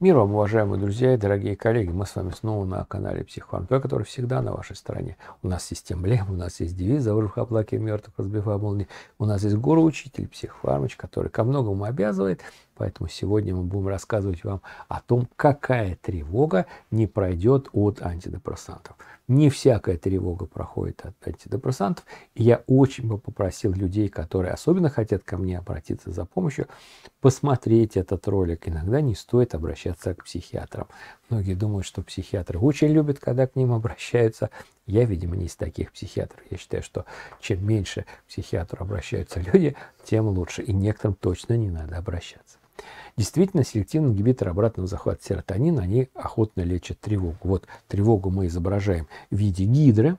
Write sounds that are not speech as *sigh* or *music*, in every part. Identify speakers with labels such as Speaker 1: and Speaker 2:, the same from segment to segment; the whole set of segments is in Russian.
Speaker 1: Мир вам, уважаемые друзья и дорогие коллеги. Мы с вами снова на канале психфарм, Психфан, который всегда на вашей стороне. У нас есть эмблема, у нас есть девиз «Заврыв оплаки мертвых, разбивая молнии». У нас есть гору учитель психфармач, который ко многому обязывает, Поэтому сегодня мы будем рассказывать вам о том, какая тревога не пройдет от антидепрессантов. Не всякая тревога проходит от антидепрессантов. И я очень бы попросил людей, которые особенно хотят ко мне обратиться за помощью, посмотреть этот ролик. Иногда не стоит обращаться к психиатрам. Многие думают, что психиатры очень любят, когда к ним обращаются, я, видимо, не из таких психиатров. Я считаю, что чем меньше к психиатру обращаются *laughs* люди, тем лучше. И некоторым точно не надо обращаться. Действительно, селективные ингибиторы обратного захвата серотонина, они охотно лечат тревогу. Вот тревогу мы изображаем в виде гидры.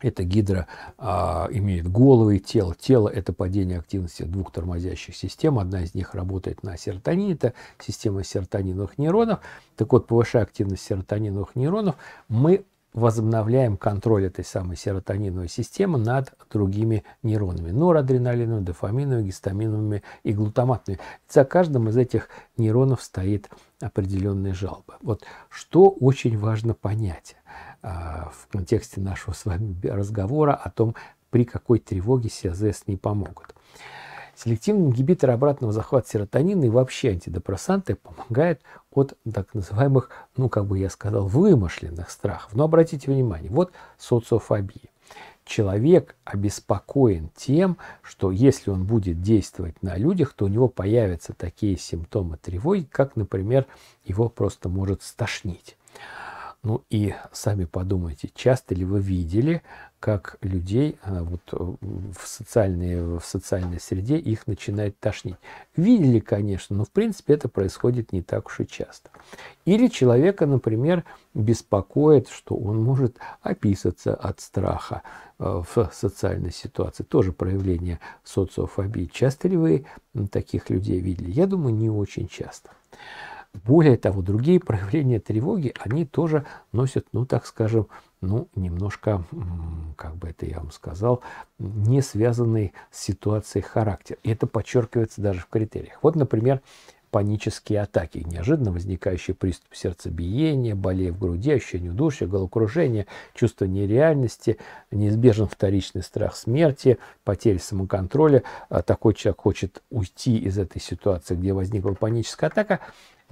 Speaker 1: Эта гидра а, имеет голову и тело. Тело – это падение активности двух тормозящих систем. Одна из них работает на серотонине, это система серотониновых нейронов. Так вот, повышая активность серотониновых нейронов, мы возобновляем контроль этой самой серотониновой системы над другими нейронами. Норадреналиновыми, дофаминовыми, гистаминовыми и глутаматными. За каждым из этих нейронов стоит определенная жалоба. Вот что очень важно понять а, в контексте нашего с вами разговора о том, при какой тревоге СИАЗС не помогут. Селективный ингибитор обратного захвата серотонина и вообще антидепрессанты помогают от так называемых, ну, как бы я сказал, вымышленных страхов. Но обратите внимание, вот социофобия. Человек обеспокоен тем, что если он будет действовать на людях, то у него появятся такие симптомы тревоги, как, например, его просто может стошнить. Ну и сами подумайте, часто ли вы видели, как людей э, вот, э, в, социальной в социальной среде их начинает тошнить? Видели, конечно, но в принципе это происходит не так уж и часто. Или человека, например, беспокоит, что он может описаться от страха э, в социальной ситуации. Тоже проявление социофобии. Часто ли вы таких людей видели? Я думаю, не очень часто. Более того, другие проявления тревоги, они тоже носят, ну так скажем, ну, немножко, как бы это я вам сказал, не связанный с ситуацией характер. И это подчеркивается даже в критериях. Вот, например, панические атаки, неожиданно возникающий приступ сердцебиения, болей в груди, ощущение удушья, головокружение, чувство нереальности, неизбежен вторичный страх смерти, потеря самоконтроля. А такой человек хочет уйти из этой ситуации, где возникла паническая атака,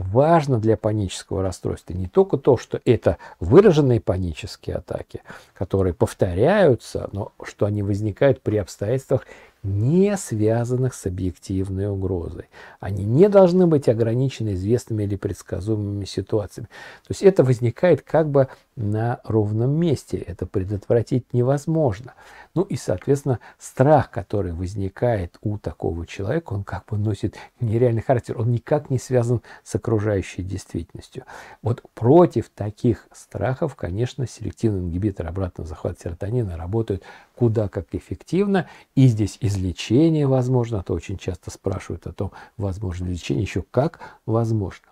Speaker 1: важно для панического расстройства не только то, что это выраженные панические атаки, которые повторяются, но что они возникают при обстоятельствах, не связанных с объективной угрозой. Они не должны быть ограничены известными или предсказуемыми ситуациями. То есть это возникает как бы на ровном месте, это предотвратить невозможно. Ну и, соответственно, страх, который возникает у такого человека, он как бы носит нереальный характер, он никак не связан с окружающей действительностью. Вот против таких страхов, конечно, селективный ингибитор обратного захвата серотонина работают куда как эффективно. И здесь излечение возможно. Это а очень часто спрашивают о том, возможно ли лечение, еще как возможно.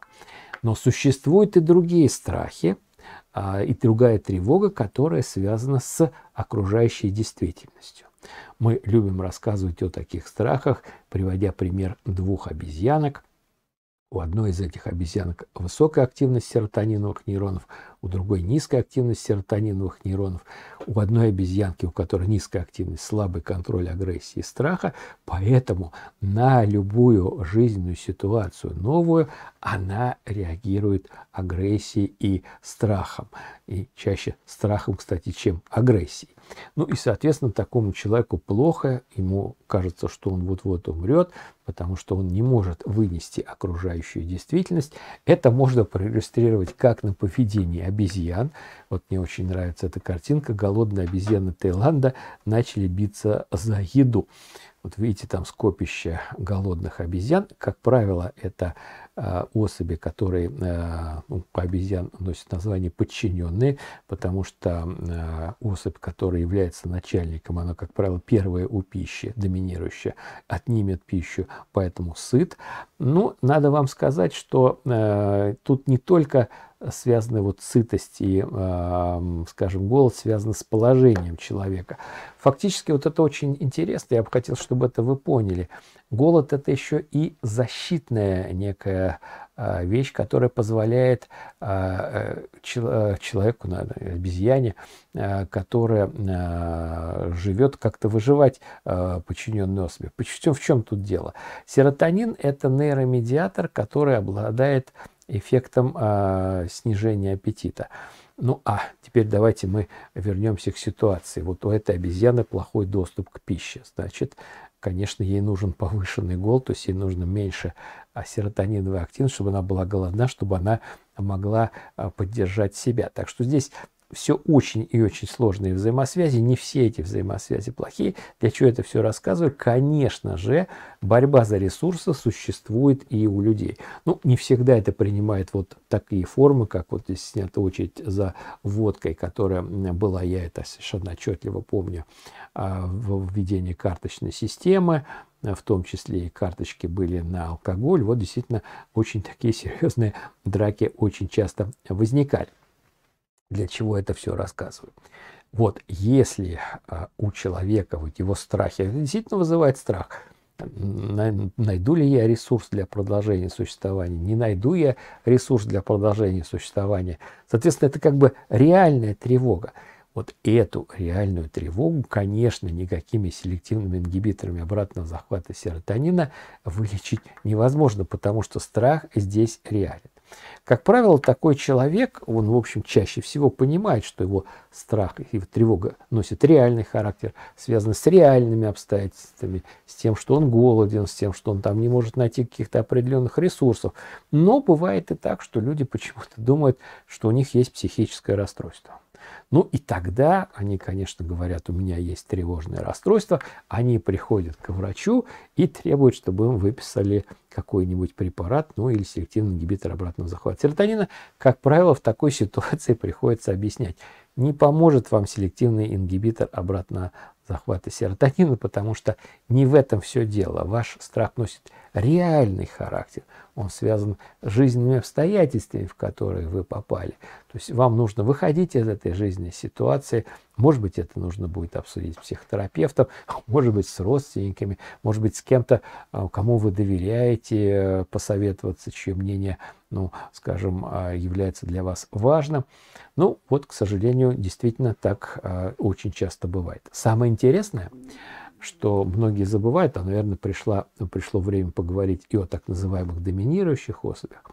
Speaker 1: Но существуют и другие страхи, а, и другая тревога, которая связана с окружающей действительностью. Мы любим рассказывать о таких страхах, приводя пример двух обезьянок. У одной из этих обезьянок высокая активность серотониновых нейронов, у другой низкая активность серотониновых нейронов, у одной обезьянки, у которой низкая активность, слабый контроль агрессии и страха. Поэтому на любую жизненную ситуацию новую она реагирует агрессией и страхом. И чаще страхом, кстати, чем агрессией. Ну и, соответственно, такому человеку плохо, ему кажется, что он вот-вот умрет, потому что он не может вынести окружающую действительность. Это можно проиллюстрировать как на поведении обезьян. Вот мне очень нравится эта картинка. Голодные обезьяны Таиланда начали биться за еду. Вот видите, там скопище голодных обезьян. Как правило, это Э, особи, которые э, ну, по обезьян носят название подчиненные, потому что э, особь, которая является начальником, она, как правило, первая у пищи, доминирующая, отнимет пищу, поэтому сыт. Ну, надо вам сказать, что тут не только связаны вот сытость и, э, скажем, голод связаны с положением человека. Фактически вот это очень интересно, я бы хотел, чтобы это вы поняли. Голод это еще и защитная некая э, вещь, которая позволяет э, человеку, обезьяне, которая живет, как-то выживать э, подчиненную особи. В чем тут дело? Серотонин это нейромедиатор, который обладает эффектом э, снижения аппетита. Ну а теперь давайте мы вернемся к ситуации. Вот у этой обезьяны плохой доступ к пище. Значит, конечно, ей нужен повышенный голод, то есть ей нужно меньше серотониновой активности, чтобы она была голодна, чтобы она могла а, поддержать себя. Так что здесь все очень и очень сложные взаимосвязи, не все эти взаимосвязи плохие. Для чего это все рассказываю? Конечно же, борьба за ресурсы существует и у людей. Ну, не всегда это принимает вот такие формы, как вот здесь снята очередь за водкой, которая была, я это совершенно отчетливо помню, а, в введении карточной системы, а, в том числе и карточки были на алкоголь. Вот действительно очень такие *laughs* серьезные драки очень часто возникали для чего это все рассказываю. Вот если а, у человека вот его страхи, это действительно вызывает страх, найду ли я ресурс для продолжения существования, не найду я ресурс для продолжения существования. Соответственно, это как бы реальная тревога. Вот эту реальную тревогу, конечно, никакими селективными ингибиторами обратного захвата серотонина вылечить невозможно, потому что страх здесь реален. Как правило, такой человек, он, в общем, чаще всего понимает, что его страх и его тревога носит реальный характер, связаны с реальными обстоятельствами, с тем, что он голоден, с тем, что он там не может найти каких-то определенных ресурсов. Но бывает и так, что люди почему-то думают, что у них есть психическое расстройство. Ну и тогда они, конечно, говорят, у меня есть тревожное расстройство, они приходят к врачу и требуют, чтобы им выписали какой-нибудь препарат, ну или селективный ингибитор обратного захвата серотонина. Как правило, в такой ситуации приходится объяснять, не поможет вам селективный ингибитор обратного захвата серотонина, потому что не в этом все дело. Ваш страх носит реальный характер. Он связан с жизненными обстоятельствами, в которые вы попали. То есть вам нужно выходить из этой жизненной ситуации. Может быть, это нужно будет обсудить с психотерапевтом, *laughs* может быть, с родственниками, может быть, с кем-то, а, кому вы доверяете, э, посоветоваться, чье мнение, ну, скажем, а, является для вас важным. Ну, вот, к сожалению, действительно так а, очень часто бывает. Самое интересное, что многие забывают, а, наверное, пришло, пришло время поговорить и о так называемых доминирующих особях.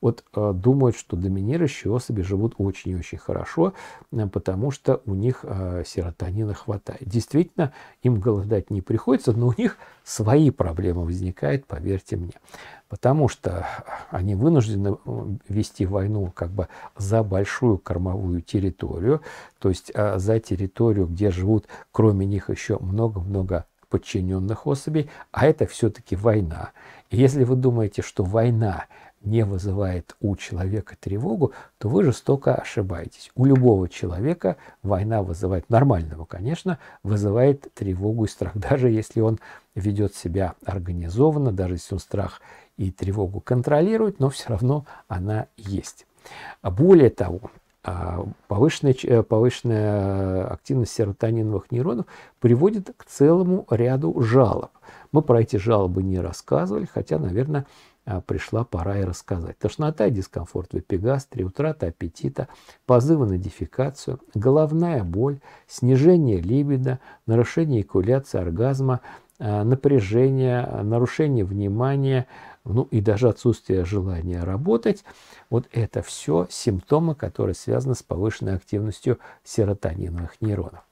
Speaker 1: Вот э, думают, что доминирующие особи живут очень и очень хорошо, э, потому что у них э, серотонина хватает. Действительно, им голодать не приходится, но у них свои проблемы возникают, поверьте мне потому что они вынуждены э, вести войну как бы за большую кормовую территорию, то есть э, за территорию, где живут кроме них еще много-много подчиненных особей, а это все-таки война. И если вы думаете, что война не вызывает у человека тревогу, то вы жестоко ошибаетесь. У любого человека война вызывает, нормального, конечно, вызывает тревогу и страх, *laughs* даже если он ведет себя организованно, даже если он страх и тревогу контролировать, но все равно она есть. Более того, а, повышенная, э, повышенная активность серотониновых нейронов приводит к целому ряду жалоб. Мы про эти жалобы не рассказывали, хотя, наверное, а, пришла пора и рассказать. Тошнота, дискомфорт в эпигастре, утрата аппетита, позывы на дефекацию, головная боль, снижение либидо, нарушение экуляции, оргазма, а, напряжение, нарушение внимания – ну и даже отсутствие желания работать, вот это все симптомы, которые связаны с повышенной активностью серотониновых нейронов.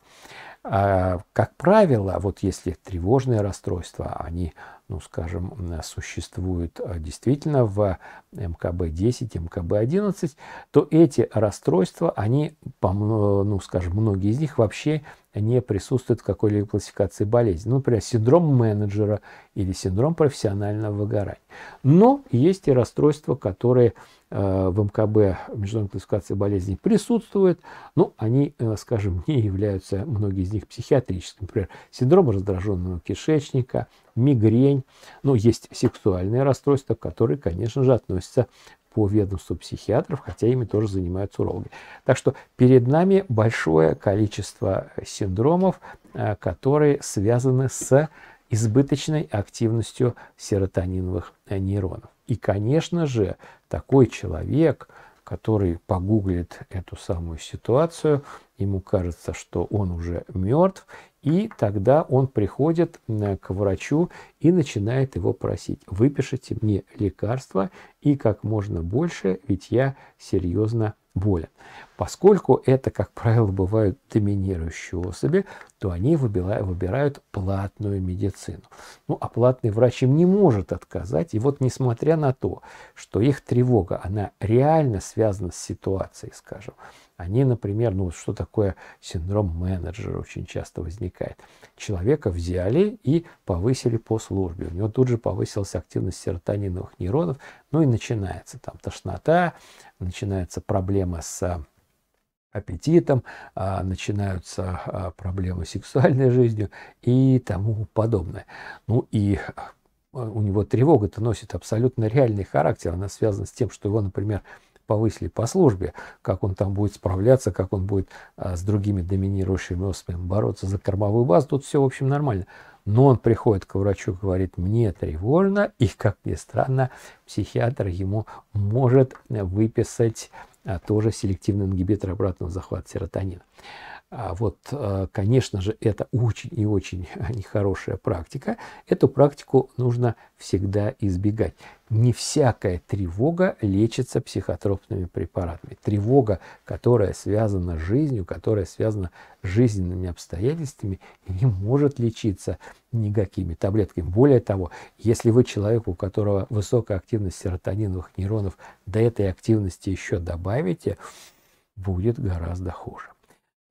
Speaker 1: А, как правило, вот если тревожные расстройства, они, ну скажем, существуют а, действительно в МКБ-10, э, МКБ-11, то эти расстройства, они, ну скажем, многие из них вообще не присутствует в какой-либо классификации болезни. Ну, например, синдром менеджера или синдром профессионального выгорания. Но есть и расстройства, которые э, в МКБ международной классификации болезней присутствуют, но ну, они, э, скажем, не являются, многие из них, психиатрическими. Например, синдром раздраженного кишечника, мигрень. Ну, есть сексуальные расстройства, которые, конечно же, относятся по ведомству психиатров, хотя ими тоже занимаются урологи. Так что перед нами большое количество э, синдромов, э, которые связаны с избыточной активностью серотониновых э, нейронов. И, конечно же, такой человек, который погуглит эту самую ситуацию, ему кажется, что он уже мертв, и тогда он приходит к врачу и начинает его просить, выпишите мне лекарства и как можно больше, ведь я серьезно болен. Поскольку это, как правило, бывают доминирующие особи, то они выбирают, платную медицину. Ну, а платный врач им не может отказать. И вот несмотря на то, что их тревога, она реально связана с ситуацией, скажем, они, например, ну что такое синдром менеджера очень часто возникает. Человека взяли и повысили по службе. У него тут же повысилась активность серотониновых нейронов. Ну и начинается там тошнота, начинается проблема с а, аппетитом, а, начинаются а, проблемы с сексуальной жизнью и тому подобное. Ну и у него тревога-то носит абсолютно реальный характер. Она связана с тем, что его, например, повысили по службе, как он там будет справляться, как он будет а, с другими доминирующими особями бороться за кормовую базу, тут все, в общем, нормально. Но он приходит к врачу, говорит, мне тревожно, и, как ни странно, психиатр ему может выписать а, тоже селективный ингибитор обратного захвата серотонина. А вот, э, конечно же, это очень и очень *laughs* нехорошая практика. Эту практику нужно всегда избегать. Не всякая тревога лечится психотропными препаратами. Тревога, которая связана с жизнью, которая связана с жизненными обстоятельствами, не может лечиться никакими таблетками. Более того, если вы человек, у которого высокая активность серотониновых нейронов, до этой активности еще добавите, будет гораздо хуже.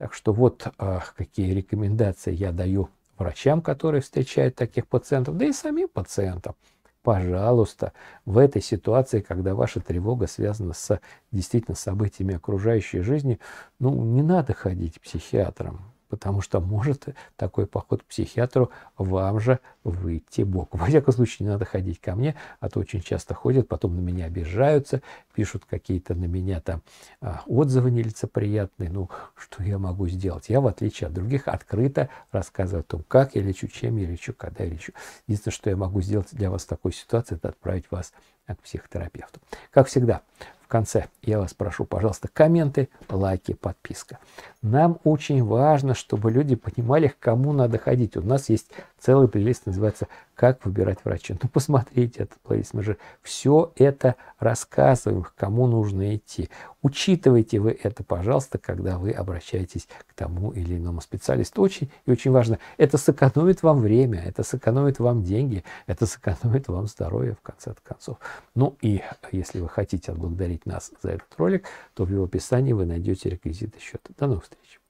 Speaker 1: Так что вот а, какие рекомендации я даю врачам, которые встречают таких пациентов, да и самим пациентам. Пожалуйста, в этой ситуации, когда ваша тревога связана с действительно событиями окружающей жизни, ну, не надо ходить к психиатрам потому что может такой поход к психиатру вам же выйти бок. Во всяком случае, не надо ходить ко мне, а то очень часто ходят, потом на меня обижаются, пишут какие-то на меня там а, отзывы нелицеприятные. Ну, что я могу сделать? Я, в отличие от других, открыто рассказываю о том, как я лечу, чем я лечу, когда я лечу. Единственное, что я могу сделать для вас в такой ситуации, это отправить вас к психотерапевту. Как всегда, конце я вас прошу, пожалуйста, комменты, лайки, подписка. Нам очень важно, чтобы люди понимали, к кому надо ходить. У нас есть целый плейлист, называется как выбирать врача. Ну, посмотрите этот плейлист, мы же все это рассказываем, к кому нужно идти. Учитывайте вы это, пожалуйста, когда вы обращаетесь к тому или иному специалисту. Очень и очень важно, это сэкономит вам время, это сэкономит вам деньги, это сэкономит вам здоровье, в конце концов. Ну и если вы хотите отблагодарить нас за этот ролик, то в его описании вы найдете реквизиты счета. До новых встреч!